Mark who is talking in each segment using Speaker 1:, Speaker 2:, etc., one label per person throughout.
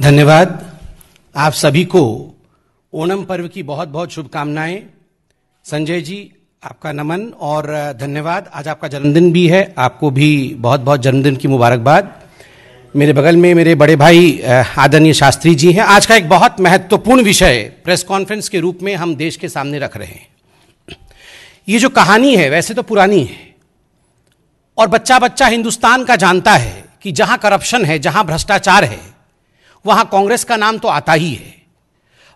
Speaker 1: धन्यवाद आप सभी को ओणम पर्व की बहुत बहुत शुभकामनाएं संजय जी आपका नमन और धन्यवाद आज आपका जन्मदिन भी है आपको भी बहुत बहुत जन्मदिन की मुबारकबाद मेरे बगल में मेरे बड़े भाई आदरणीय शास्त्री जी हैं आज का एक बहुत महत्वपूर्ण विषय प्रेस कॉन्फ्रेंस के रूप में हम देश के सामने रख रहे हैं ये जो कहानी है वैसे तो पुरानी है और बच्चा बच्चा हिंदुस्तान का जानता है कि जहां करप्शन है जहां भ्रष्टाचार है वहां कांग्रेस का नाम तो आता ही है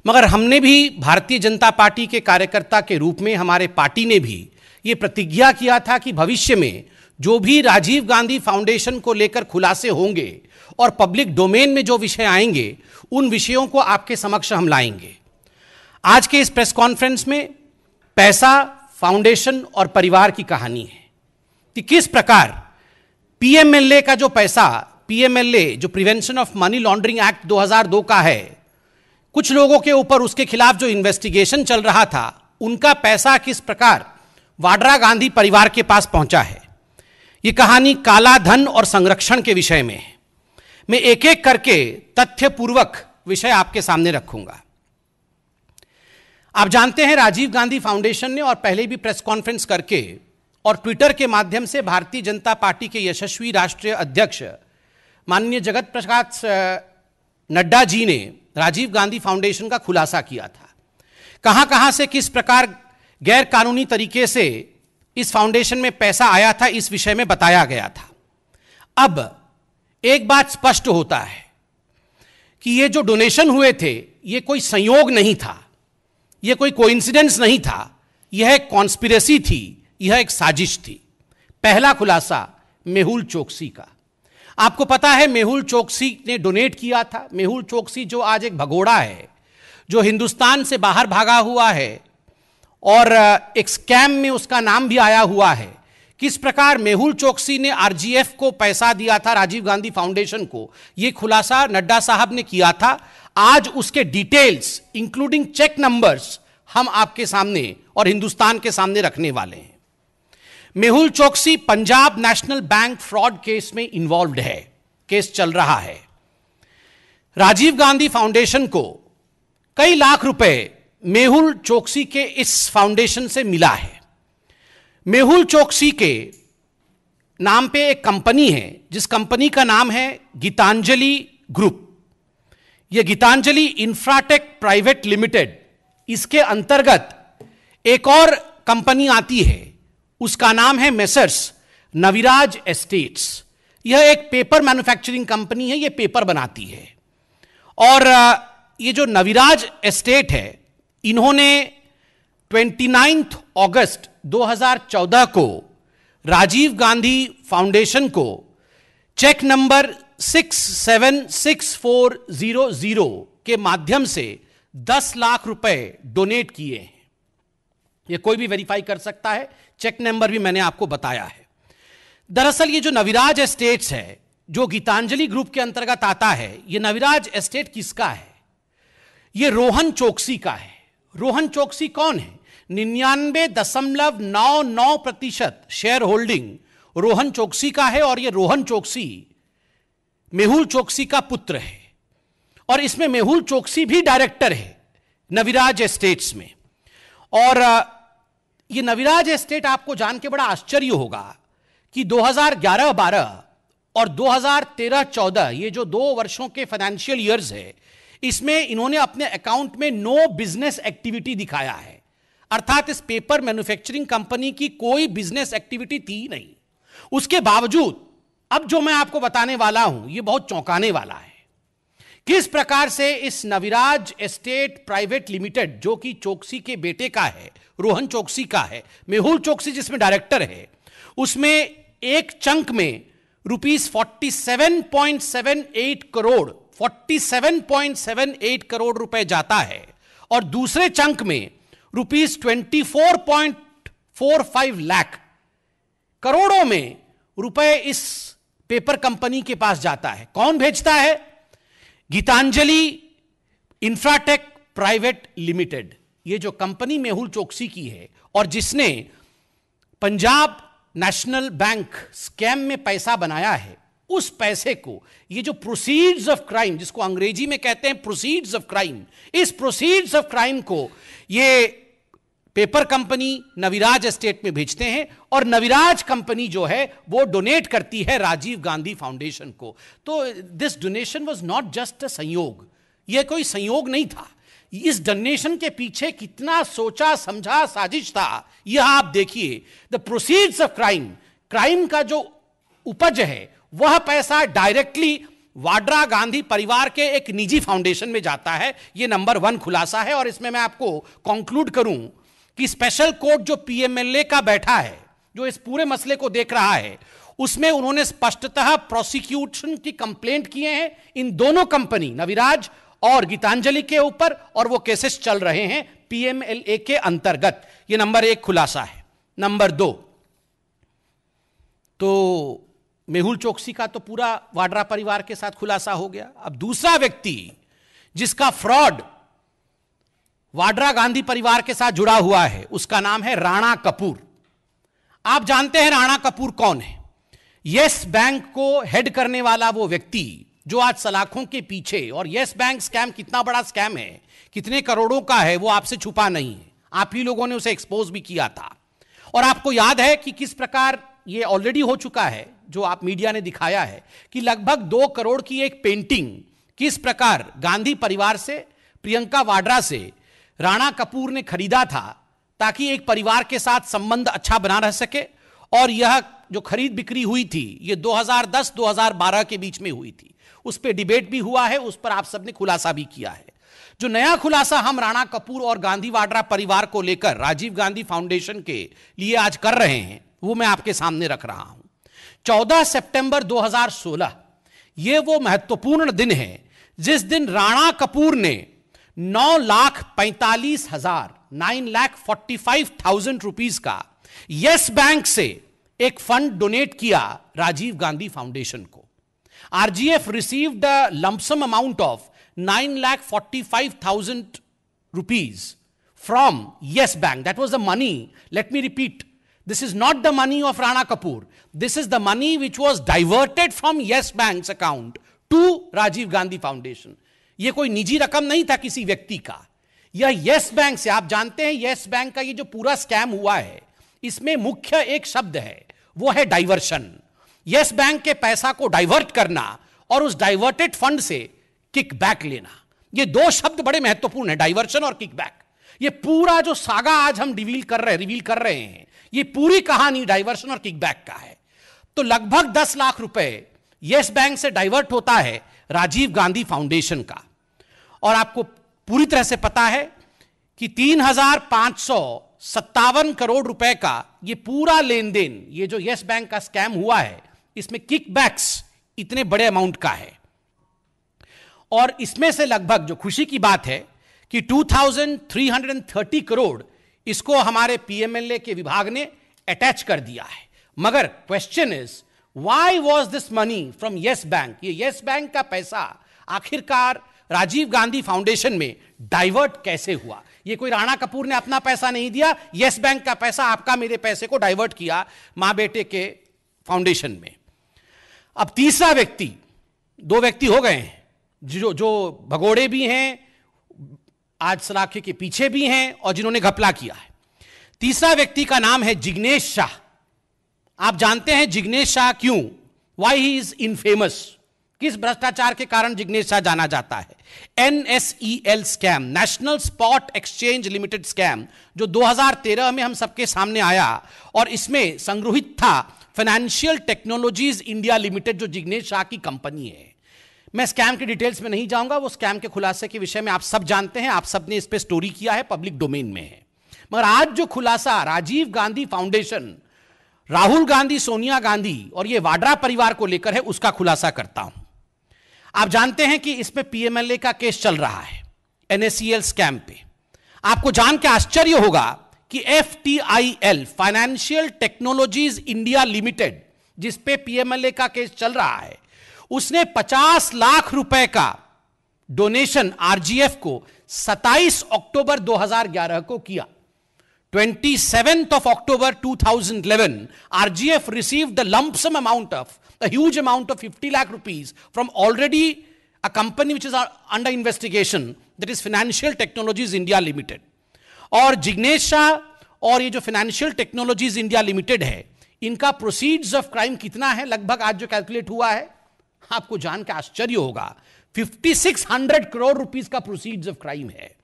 Speaker 1: मगर हमने भी भारतीय जनता पार्टी के कार्यकर्ता के रूप में हमारे पार्टी ने भी ये प्रतिज्ञा किया था कि भविष्य में जो भी राजीव गांधी फाउंडेशन को लेकर खुलासे होंगे और पब्लिक डोमेन में जो विषय आएंगे उन विषयों को आपके समक्ष हम लाएंगे आज के इस प्रेस कॉन्फ्रेंस में पैसा फाउंडेशन और परिवार की कहानी है कि किस प्रकार पीएमएलए का जो पैसा पीएमएलए जो prevention of money laundering act 2002 का है कुछ लोगों के ऊपर उसके खिलाफ जो इन्वेस्टिगेशन चल रहा था उनका पैसा किस प्रकार वाड्रा गांधी परिवार के पास पहुंचा है ये कहानी काला धन और संरक्षण के विषय में है मैं एक एक करके तथ्यपूर्वक विषय आपके सामने रखूंगा आप जानते हैं राजीव गांधी फाउंडेशन ने और पहले भी प्रेस कॉन्फ्रेंस करके और ट्विटर के माध्यम से भारतीय जनता पार्टी के यशस्वी राष्ट्रीय अध्यक्ष माननीय जगत प्रकाश नड्डा जी ने राजीव गांधी फाउंडेशन का खुलासा किया था कहां कहां से किस प्रकार गैर कानूनी तरीके से इस फाउंडेशन में पैसा आया था इस विषय में बताया गया था अब एक बात स्पष्ट होता है कि ये जो डोनेशन हुए थे ये कोई संयोग नहीं था ये कोई कोइंसिडेंस नहीं था यह एक कॉन्स्पिरेसी थी यह एक साजिश थी पहला खुलासा मेहुल चोकसी का आपको पता है मेहुल चौकसी ने डोनेट किया था मेहुल चौकसी जो आज एक भगोड़ा है जो हिंदुस्तान से बाहर भागा हुआ है और एक स्कैम में उसका नाम भी आया हुआ है किस प्रकार मेहुल चौकसी ने आरजीएफ को पैसा दिया था राजीव गांधी फाउंडेशन को यह खुलासा नड्डा साहब ने किया था आज उसके डिटेल्स इंक्लूडिंग चेक नंबर्स हम आपके सामने और हिंदुस्तान के सामने रखने वाले हैं Mehul Choksi Punjab national bank fraud case में इन्वॉल्व है केस चल रहा है राजीव गांधी फाउंडेशन को कई लाख रुपए मेहुल चौकसी के इस फाउंडेशन से मिला है मेहुल चौकसी के नाम पे एक कंपनी है जिस कंपनी का नाम है गीतांजलि ग्रुप यह गीतांजलि इंफ्राटेक प्राइवेट लिमिटेड इसके अंतर्गत एक और कंपनी आती है उसका नाम है मेसर्स नविराज एस्टेट्स यह एक पेपर मैन्युफैक्चरिंग कंपनी है यह पेपर बनाती है और ये जो नविराज एस्टेट है इन्होंने 29 अगस्त 2014 को राजीव गांधी फाउंडेशन को चेक नंबर 676400 के माध्यम से 10 लाख रुपए डोनेट किए हैं ये कोई भी वेरीफाई कर सकता है चेक नंबर भी मैंने आपको बताया है दरअसल ये जो नविराज एस्टेट्स है जो गीतांजलि ग्रुप के अंतर्गत आता है ये नविराज एस्टेट किसका है ये रोहन चौकसी का है रोहन चौकसी कौन है निन्यानवे दशमलव नौ नौ प्रतिशत शेयर होल्डिंग रोहन चौकसी का है और ये रोहन चौकसी मेहुल चौकसी का पुत्र है और इसमें मेहुल चौकसी भी डायरेक्टर है नविराज एस्टेट्स में और ये नविराज एस्टेट आपको जान के बड़ा आश्चर्य होगा कि 2011-12 और 2013-14 ये जो दो वर्षों के फाइनेंशियल ईयर्स है इसमें इन्होंने अपने अकाउंट में नो बिजनेस एक्टिविटी दिखाया है अर्थात इस पेपर मैन्युफैक्चरिंग कंपनी की कोई बिजनेस एक्टिविटी थी नहीं उसके बावजूद अब जो मैं आपको बताने वाला हूं यह बहुत चौंकाने वाला है किस प्रकार से इस नविराज एस्टेट प्राइवेट लिमिटेड जो कि चौकसी के बेटे का है रोहन चौकसी का है मेहुल चौकसी जिसमें डायरेक्टर है उसमें एक चंक में rupees forty seven point seven eight crore forty seven point seven eight crore रुपए जाता है और दूसरे चंक में rupees twenty four point four five lakh करोड़ों में रुपए इस पेपर कंपनी के पास जाता है कौन भेजता है गीतांजलि इंफ्राटेक प्राइवेट लिमिटेड ये जो कंपनी मेहुल चौकसी की है और जिसने पंजाब नेशनल बैंक स्कैम में पैसा बनाया है उस पैसे को ये जो प्रोसीड्स ऑफ क्राइम जिसको अंग्रेजी में कहते हैं प्रोसीड्स ऑफ क्राइम इस प्रोसीड्स ऑफ क्राइम को ये पेपर कंपनी नविराज एस्टेट में भेजते हैं और नविराज कंपनी जो है वो डोनेट करती है राजीव गांधी फाउंडेशन को तो this donation was not just a संयोग यह कोई संयोग नहीं था इस डोनेशन के पीछे कितना सोचा समझा साजिश था यह आप देखिए the proceeds of crime crime का जो उपज है वह पैसा डायरेक्टली वाड्रा गांधी परिवार के एक निजी फाउंडेशन में जाता है यह नंबर वन खुलासा है और इसमें मैं आपको कंक्लूड करूं कि स्पेशल कोर्ट जो पीएमएलए का बैठा है जो इस पूरे मसले को देख रहा है उसमें उन्होंने स्पष्टतः प्रोसिक्यूशन की कंप्लेंट किए हैं इन दोनों कंपनी नविराज और गीतांजलि के ऊपर और वो केसेस चल रहे हैं पीएमएलए के अंतर्गत ये नंबर एक खुलासा है नंबर दो तो मेहुल चौकसी का तो पूरा वाड्रा परिवार के साथ खुलासा हो गया अब दूसरा व्यक्ति जिसका फ्रॉड वाड्रा गांधी परिवार के साथ जुड़ा हुआ है उसका नाम है राणा कपूर आप जानते हैं राणा कपूर कौन है यस बैंक को हेड करने वाला वो व्यक्ति जो आज सलाखों के पीछे और यस बैंक स्कैम कितना बड़ा स्कैम है कितने करोड़ों का है वो आपसे छुपा नहीं है आप ही लोगों ने उसे एक्सपोज भी किया था और आपको याद है कि किस प्रकार ये ऑलरेडी हो चुका है जो आप मीडिया ने दिखाया है कि लगभग दो करोड़ की एक पेंटिंग किस प्रकार गांधी परिवार से प्रियंका वाड्रा से राणा कपूर ने खरीदा था ताकि एक परिवार के साथ संबंध अच्छा बना रह सके और यह जो खरीद बिक्री हुई थी ये 2010-2012 के बीच में हुई थी उस पर डिबेट भी हुआ है उस पर आप सबने खुलासा भी किया है जो नया खुलासा हम राणा कपूर और गांधी वाड्रा परिवार को लेकर राजीव गांधी फाउंडेशन के लिए आज कर रहे हैं वो मैं आपके सामने रख रहा हूं 14 सितंबर 2016 ये वो महत्वपूर्ण दिन है जिस दिन राणा कपूर ने नौ लाख पैंतालीस हजार nine lakh forty five thousand rupees का यस बैंक से एक फंड डोनेट किया राजीव गांधी फाउंडेशन को RGF receive the lump sum amount of nine lakh forty five thousand rupees from Yes Bank that was the money let me repeat this is not the money of Rana Kapoor this is the money which was diverted from Yes Bank account to Rajiv Gandhi foundation ये कोई निजी रकम नहीं था किसी व्यक्ति का यह येस बैंक से आप जानते हैं येस बैंक का ये जो पूरा स्कैम हुआ है इसमें मुख्य एक शब्द है वो है डाइवर्शन यस बैंक के पैसा को डाइवर्ट करना और उस डाइवर्टेड फंड से किकबैक लेना ये दो शब्द बड़े महत्वपूर्ण है डाइवर्शन और किकबैक ये पूरा जो सागा आज हम डिवील कर रहे रिवील कर रहे हैं ये पूरी कहानी डाइवर्शन और किकबैक का है तो लगभग दस लाख रुपए यस बैंक से डाइवर्ट होता है राजीव गांधी फाउंडेशन का और आपको पूरी तरह से पता है कि तीन हजार पांच सौ सत्तावन करोड़ रुपए का ये पूरा लेन देन ये जो यस बैंक का स्कैम हुआ है इसमें किकबैक्स इतने बड़े अमाउंट का है और इसमें से लगभग जो खुशी की बात है कि 2,330 करोड़ इसको हमारे पीएमएलए के विभाग ने अटैच कर दिया है मगर question is why was this money from Yes Bank ये येस बैंक का पैसा आखिरकार राजीव गांधी फाउंडेशन में डाइवर्ट कैसे हुआ ये कोई राणा कपूर ने अपना पैसा नहीं दिया येस बैंक का पैसा आपका मेरे पैसे को डाइवर्ट किया मां बेटे के फाउंडेशन में अब तीसरा व्यक्ति दो व्यक्ति हो गए हैं जो जो भगोड़े भी हैं आज सलाखे के पीछे भी हैं और जिन्होंने घपला किया है तीसरा व्यक्ति का नाम है जिग्नेश शाह आप जानते हैं जिग्नेश शाह क्यों why he is in famous किस भ्रष्टाचार के कारण जिग्नेश शाह जाना जाता है NSEL scam national spot exchange limited scam जो 2013 में हम सबके सामने आया और इसमें संग्रहित था फाइनेंशियल टेक्नोलॉजीज इंडिया लिमिटेड जो जिग्नेश शाह की कंपनी है मैं स्कैम के डिटेल्स में नहीं जाऊंगा वो स्कैम के खुलासे के विषय में आप सब जानते हैं आप सब ने इस पर स्टोरी किया है पब्लिक डोमेन में है मगर आज जो खुलासा राजीव गांधी फाउंडेशन राहुल गांधी सोनिया गांधी और ये वाड्रा परिवार को लेकर है उसका खुलासा करता हूं आप जानते हैं कि इसमें पीएमएलए का केस चल रहा है एनएससीएल स्कैम पे आपको जान के आश्चर्य होगा कि F T I L financial technologies India limited जिसपे पीएमएलए का केस चल रहा है उसने 50 लाख रुपए का डोनेशन आरजीएफ को 27 अक्टूबर 2011 को किया twenty seventh of October 2011 thousand eleven RGF receive the lump sum amount of huge amount of fifty lakh rupees from already a company which is under investigation that is financial technologies India limited और जिग्नेशा और ये जो financial technologies India limited है इनका proceeds of crime कितना है लगभग आज जो कैलकुलेट हुआ है आपको जान के आश्चर्य होगा 5600 करोड़ रुपीस का प्रोसीड्स ऑफ क्राइम है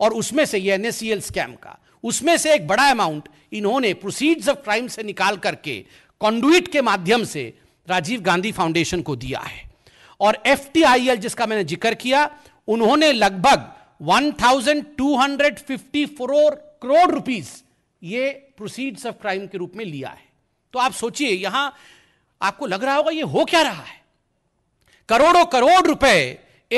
Speaker 1: और उसमें से ये एनएससीएल स्कैम का उसमें से एक बड़ा अमाउंट इन्होंने प्रोसीड्स ऑफ क्राइम से निकाल करके कॉन्डुइट के माध्यम से राजीव गांधी फाउंडेशन को दिया है और एफ जिसका मैंने जिक्र किया उन्होंने लगभग 1254 करोड़ रुपीस ये प्रोसीड्स ऑफ क्राइम के रूप में लिया है तो आप सोचिए यहां आपको लग रहा होगा ये हो क्या रहा है करोड़ों करोड़ रुपए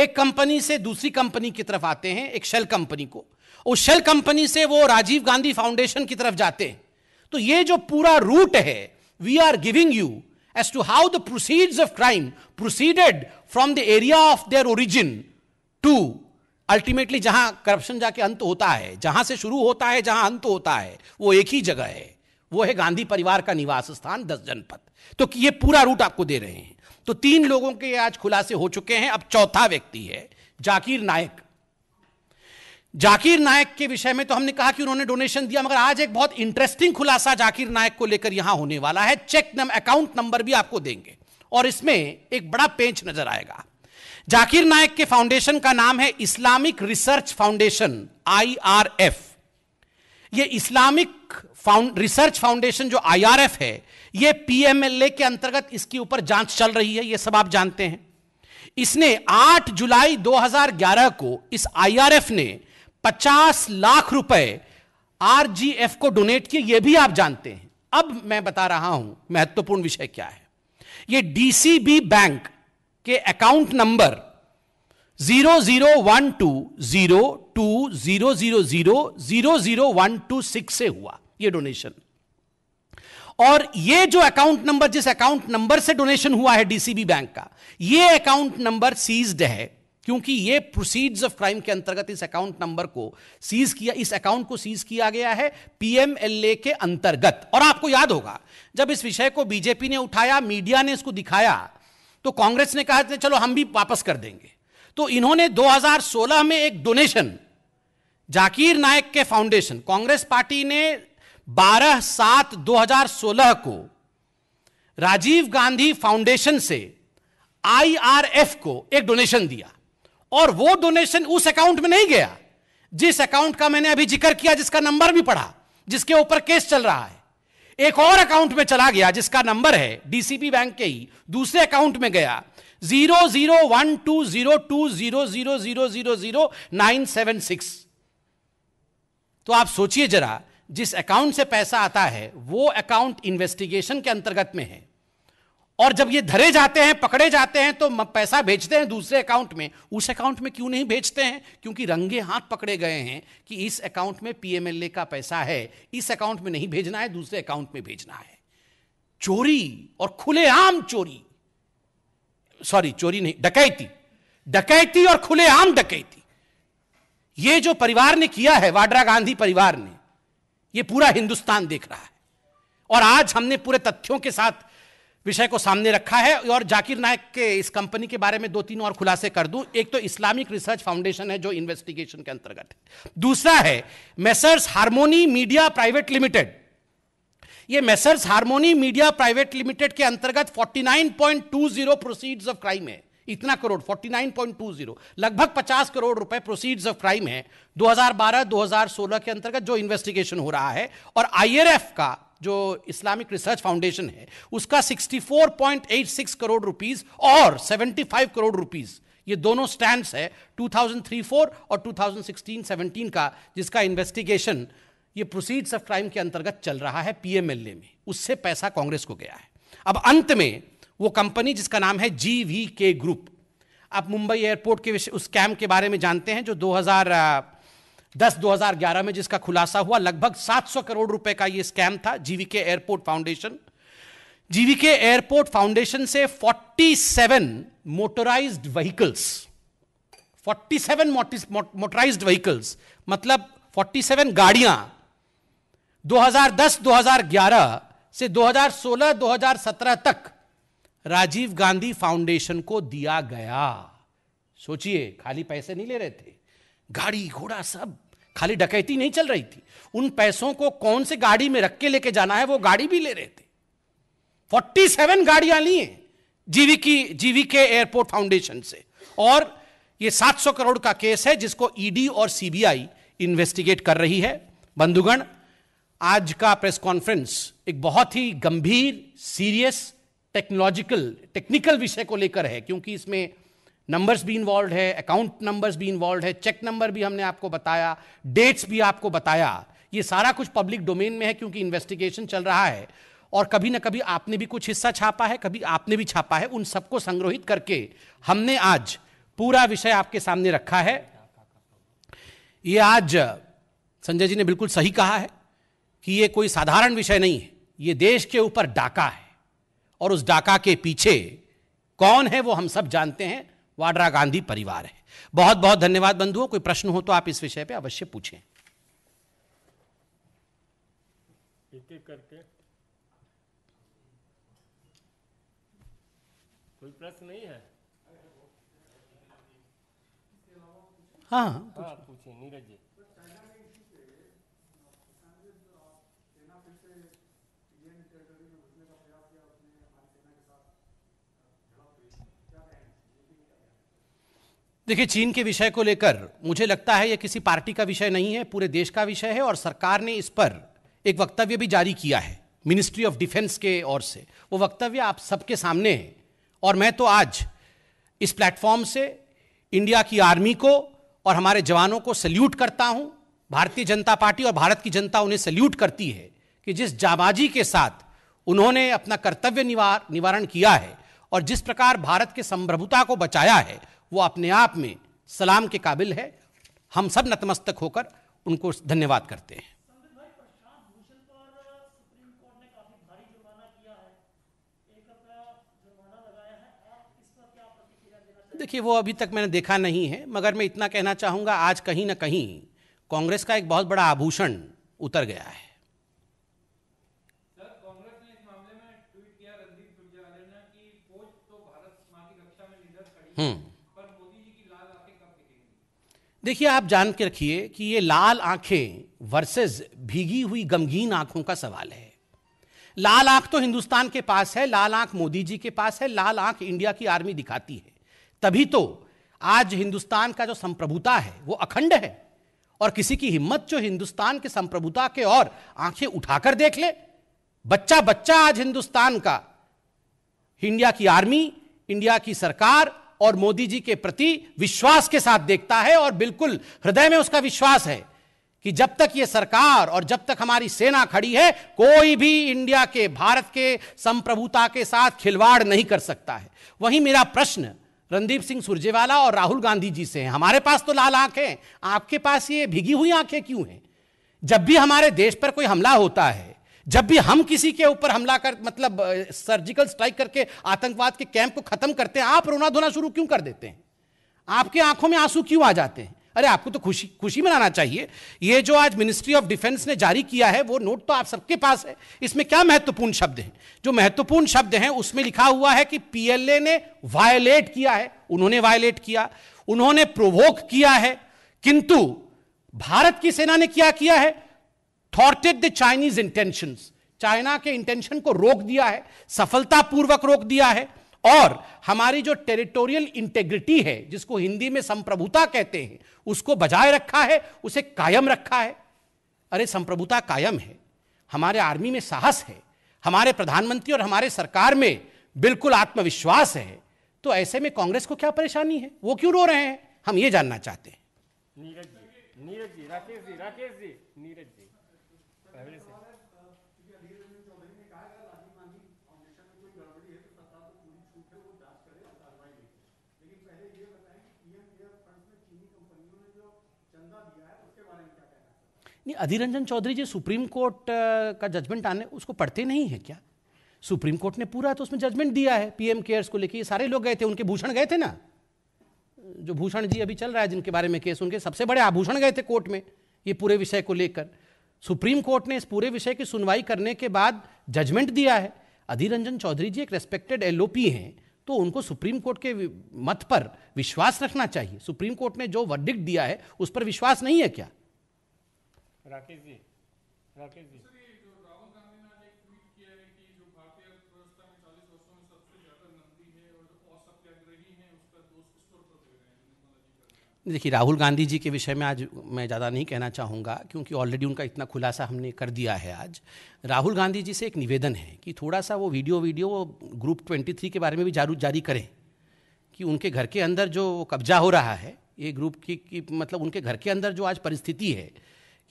Speaker 1: एक कंपनी से दूसरी कंपनी की तरफ आते हैं एक शेल कंपनी को उस शेल कंपनी से वो राजीव गांधी फाउंडेशन की तरफ जाते हैं तो ये जो पूरा रूट है we are giving you as to how the proceeds of crime proceeded from the area of their origin to ultimately जहां करप्शन जाके अंत होता है जहां से शुरू होता है जहां अंत होता है वो एक ही जगह है वो है गांधी परिवार का निवास स्थान दस जनपद तो ये पूरा रूट आपको दे रहे हैं तो तीन लोगों के आज खुलासे हो चुके हैं अब चौथा व्यक्ति है जाकिर नायक जाकिर नायक के विषय में तो हमने कहा कि उन्होंने डोनेशन दिया मगर आज एक बहुत इंटरेस्टिंग खुलासा जाकिर नायक को लेकर यहां होने वाला है चेक नम अकाउंट नंबर भी आपको देंगे और इसमें एक बड़ा पेंच नजर आएगा जाकिर नायक के फाउंडेशन का नाम है Islamic research foundation I R F ये इस्लामिक फाउंड रिसर्च फाउंडेशन जो आई आर एफ है ये पीएमएलए के अंतर्गत इसके ऊपर जांच चल रही है ये सब आप जानते हैं इसने 8 जुलाई 2011 को इस आईआरएफ ने 50 लाख रुपए आरजीएफ को डोनेट किए ये भी आप जानते हैं अब मैं बता रहा हूं महत्वपूर्ण विषय क्या है ये डीसीबी बैंक के account number zero zero one two zero two zero zero zero zero zero one two six से हुआ ये डोनेशन और ये जो अकाउंट नंबर जिस अकाउंट नंबर से डोनेशन हुआ है डीसीबी बैंक का ये अकाउंट नंबर सीज्ड है क्योंकि ये प्रोसीड्स ऑफ क्राइम के अंतर्गत इस अकाउंट नंबर को सीज किया इस अकाउंट को सीज किया गया है पीएमएलए के अंतर्गत और आपको याद होगा जब इस विषय को बीजेपी ने उठाया मीडिया ने इसको दिखाया तो कांग्रेस ने कहा था चलो हम भी वापस कर देंगे तो इन्होंने 2016 में एक डोनेशन जाकिर नायक के फाउंडेशन कांग्रेस पार्टी ने 12 सात 2016 को राजीव गांधी फाउंडेशन से आईआरएफ को एक डोनेशन दिया और वो डोनेशन उस अकाउंट में नहीं गया जिस अकाउंट का मैंने अभी जिक्र किया जिसका नंबर भी पढ़ा जिसके ऊपर केस चल रहा है एक और अकाउंट में चला गया जिसका नंबर है डीसीबी बैंक के ही दूसरे अकाउंट में गया zero zero one two zero two zero zero zero zero zero nine seven six तो आप सोचिए जरा जिस अकाउंट से पैसा आता है वो अकाउंट इन्वेस्टिगेशन के अंतर्गत में है और जब ये धरे जाते हैं पकड़े जाते हैं तो पैसा भेजते हैं दूसरे अकाउंट में उस अकाउंट में क्यों नहीं भेजते हैं क्योंकि रंगे हाथ पकड़े गए हैं कि इस अकाउंट में पीएमएलए का पैसा है इस अकाउंट में नहीं भेजना है दूसरे अकाउंट में भेजना है चोरी और खुलेआम चोरी सॉरी चोरी नहीं डकैती डकैती और खुलेआम डकैती ये जो परिवार ने किया है वाड्रा गांधी परिवार ने ये पूरा हिंदुस्तान देख रहा है और आज हमने पूरे तथ्यों के साथ विषय को सामने रखा है और जाकिर नायक के इस कंपनी के बारे में दो तीन और खुलासे कर दूं एक तो इस्लामिक रिसर्च फाउंडेशन है जो इन्वेस्टिगेशन के अंतर्गत है दूसरा है messrs Harmony Media private limited ये messrs Harmony Media private limited के अंतर्गत 49.20 प्रोसीड्स ऑफ क्राइम है इतना करोड़ 49.20 लगभग 50 करोड़ रुपए प्रोसीड्स ऑफ क्राइम है 2012-2016 के अंतर्गत जो इन्वेस्टिगेशन हो रहा है और आईआरएफ का जो इस्लामिक रिसर्च फाउंडेशन है उसका 64.86 करोड़ रुपीस और 75 करोड़ रुपीस ये दोनों स्टैंड्स है 2003-4 और 2016-17 का जिसका इन्वेस्टिगेशन ये प्रोसीड्स ऑफ क्राइम के अंतर्गत चल रहा है पीएमएलए में उससे पैसा कांग्रेस को गया है अब अंत में वो कंपनी जिसका नाम है जी वी के ग्रुप आप मुंबई एयरपोर्ट के उस स्कैम के बारे में जानते हैं जो 2000 10 2011 में जिसका खुलासा हुआ लगभग 700 करोड़ रुपए का यह स्कैम था GVK airport foundation GVK airport foundation से 47 मोटराइज्ड व्हीकल्स 47 मोटराइज्ड व्हीकल्स मतलब 47 गाड़ियां 2010-2011 से 2016-2017 तक राजीव गांधी फाउंडेशन को दिया गया सोचिए खाली पैसे नहीं ले रहे थे गाड़ी घोड़ा सब खाली डकैती नहीं चल रही थी उन पैसों को कौन से गाड़ी में रख के लेके जाना है वो गाड़ी भी ले रहे थे फोर्टी सेवन गाड़ियां ली हैं जीवी की जीवी के एयरपोर्ट फाउंडेशन से और ये 700 करोड़ का केस है जिसको ईडी और सीबीआई इन्वेस्टिगेट कर रही है बंधुगण आज का प्रेस कॉन्फ्रेंस एक बहुत ही गंभीर सीरियस टेक्नोलॉजिकल टेक्निकल विषय को लेकर है क्योंकि इसमें नंबर्स भी इन्वॉल्व है अकाउंट नंबर्स भी इन्वॉल्व है चेक नंबर भी हमने आपको बताया डेट्स भी आपको बताया ये सारा कुछ पब्लिक डोमेन में है क्योंकि इन्वेस्टिगेशन चल रहा है और कभी ना कभी आपने भी कुछ हिस्सा छापा है कभी आपने भी छापा है उन सबको संग्रहित करके हमने आज पूरा विषय आपके सामने रखा है ये आज संजय जी ने बिल्कुल सही कहा है कि ये कोई साधारण विषय नहीं है ये देश के ऊपर डाका है और उस डाका के पीछे कौन है वो हम सब जानते हैं वाड्रा गांधी परिवार है बहुत बहुत धन्यवाद बंधुओं कोई प्रश्न हो तो आप इस विषय पे अवश्य पूछें एक एक करके कोई प्रश्न नहीं है हाँ, हाँ पूछें हाँ, नीरज जी देखिए चीन के विषय को लेकर मुझे लगता है यह किसी पार्टी का विषय नहीं है पूरे देश का विषय है और सरकार ने इस पर एक वक्तव्य भी जारी किया है मिनिस्ट्री ऑफ डिफेंस के ओर से वो वक्तव्य आप सबके सामने है और मैं तो आज इस प्लेटफॉर्म से इंडिया की आर्मी को और हमारे जवानों को सल्यूट करता हूं भारतीय जनता पार्टी और भारत की जनता उन्हें सल्यूट करती है कि जिस जाबाजी के साथ उन्होंने अपना कर्तव्य निवार निवारण किया है और जिस प्रकार भारत के संप्रभुता को बचाया है वो अपने आप में सलाम के काबिल है हम सब नतमस्तक होकर उनको धन्यवाद करते हैं देखिए वो अभी तक मैंने देखा नहीं है मगर मैं इतना कहना चाहूंगा आज कहीं ना कहीं कांग्रेस का एक बहुत बड़ा आभूषण उतर गया है हम्म देखिए आप जान के रखिए कि ये लाल आंखें वर्सेस भीगी हुई गमगीन आंखों का सवाल है लाल आंख तो हिंदुस्तान के पास है लाल आंख मोदी जी के पास है लाल आंख इंडिया की आर्मी दिखाती है तभी तो आज हिंदुस्तान का जो संप्रभुता है वो अखंड है और किसी की हिम्मत जो हिंदुस्तान के संप्रभुता के और आंखें उठाकर देख ले बच्चा बच्चा आज हिंदुस्तान का इंडिया की आर्मी इंडिया की सरकार और मोदी जी के प्रति विश्वास के साथ देखता है और बिल्कुल हृदय में उसका विश्वास है कि जब तक ये सरकार और जब तक हमारी सेना खड़ी है कोई भी इंडिया के भारत के संप्रभुता के साथ खिलवाड़ नहीं कर सकता है वहीं मेरा प्रश्न रणदीप सिंह सुरजेवाला और राहुल गांधी जी से है हमारे पास तो लाल आंखें आपके पास ये भिगी हुई आंखें क्यों हैं जब भी हमारे देश पर कोई हमला होता है जब भी हम किसी के ऊपर हमला कर मतलब सर्जिकल स्ट्राइक करके आतंकवाद के कैंप को खत्म करते हैं आप रोना धोना शुरू क्यों कर देते हैं आपके आंखों में आंसू क्यों आ जाते हैं अरे आपको तो खुशी खुशी मनाना चाहिए ये जो आज मिनिस्ट्री ऑफ डिफेंस ने जारी किया है वो नोट तो आप सबके पास है इसमें क्या महत्वपूर्ण शब्द हैं जो महत्वपूर्ण शब्द हैं उसमें लिखा हुआ है कि पीएलए ने वायलेट किया है उन्होंने वायलेट किया उन्होंने प्रोवोक किया है किंतु भारत की सेना ने क्या किया है thwarted the Chinese intention China के इंटेंशन को रोक दिया है सफलतापूर्वक रोक दिया है और हमारी जो टेरिटोरियल इंटेग्रिटी है जिसको हिंदी में संप्रभुता कहते हैं उसको बजाय रखा है उसे कायम रखा है अरे संप्रभुता कायम है हमारे आर्मी में साहस है हमारे प्रधानमंत्री और हमारे सरकार में बिल्कुल आत्मविश्वास है तो ऐसे में कांग्रेस को क्या परेशानी है वो क्यों रो रहे हैं हम ये जानना चाहते हैं नीरज जी नीरज जी राकेश जी राकेश जी नहीं अधीर रंजन चौधरी जी सुप्रीम कोर्ट का जजमेंट आने उसको पढ़ते नहीं है क्या सुप्रीम कोर्ट ने पूरा तो उसमें जजमेंट दिया है पीएम केयर्स को ये सारे लोग गए थे उनके भूषण गए थे ना जो भूषण जी अभी चल रहा है जिनके बारे में केस उनके सबसे बड़े आभूषण गए थे कोर्ट में ये पूरे विषय को लेकर सुप्रीम कोर्ट ने इस पूरे विषय की सुनवाई करने के बाद जजमेंट दिया है अधीर रंजन चौधरी जी एक रेस्पेक्टेड पी हैं तो उनको सुप्रीम कोर्ट के मत पर विश्वास रखना चाहिए सुप्रीम कोर्ट ने जो वर्डिक्ट दिया है उस पर विश्वास नहीं है क्या राकेश जी राकेश जी देखिए राहुल गांधी जी के विषय में आज मैं ज़्यादा नहीं कहना चाहूँगा क्योंकि ऑलरेडी उनका इतना खुलासा हमने कर दिया है आज राहुल गांधी जी से एक निवेदन है कि थोड़ा सा वो वीडियो वीडियो वो ग्रुप 23 के बारे में भी जारू जारी करें कि उनके घर के अंदर जो कब्जा हो रहा है ये ग्रुप की, की मतलब उनके घर के अंदर जो आज परिस्थिति है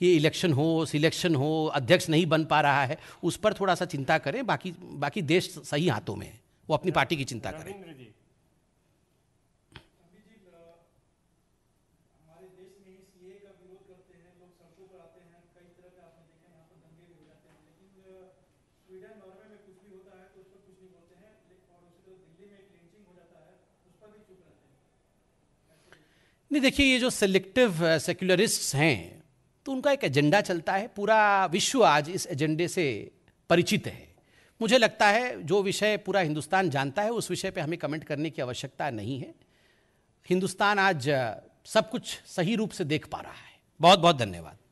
Speaker 1: ये इलेक्शन हो सिलेक्शन हो अध्यक्ष नहीं बन पा रहा है उस पर थोड़ा सा चिंता करें बाकी बाकी देश सही हाथों में है वो अपनी पार्टी की चिंता करें तो तो नहीं देखिए ये जो सेलेक्टिव सेक्युलरिस्ट्स हैं तो उनका एक एजेंडा चलता है पूरा विश्व आज इस एजेंडे से परिचित है मुझे लगता है जो विषय पूरा हिंदुस्तान जानता है उस विषय पर हमें कमेंट करने की आवश्यकता नहीं है हिंदुस्तान आज सब कुछ सही रूप से देख पा रहा है बहुत बहुत धन्यवाद